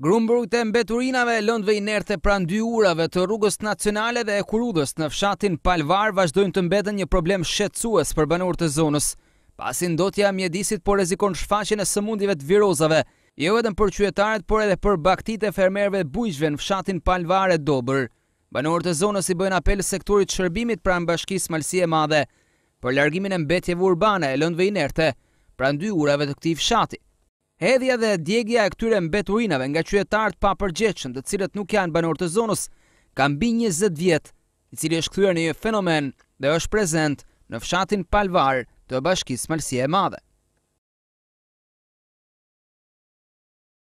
Grumbrug të mbeturinave lëndve inerte pran dy urave të rrugës nacionale dhe e kurudës në fshatin Palvar vazhdojnë të mbetën një problem shqetsues për banorët të zonës. Pasin do tja mjedisit po rezikon shfaqin e sëmundive të virozave, jo vetëm për qyetarët, por edhe për baktit e fermerve bujshve në fshatin Palvar e dobër. Banorët të zonës i bëjnë apel sektorit shërbimit pran bashkis malsie madhe për largimin e mbetjeve urbane e lëndve inerte pran dy urave të këti fshatit. Hedhja dhe djegja e këtyre mbeturinave nga qyetartë pa përgjeqën të cilët nuk janë banor të zonës, kam bi 20 vjetë, i cili është këtyre një fenomen dhe është prezent në fshatin palvar të bashkis e madhe.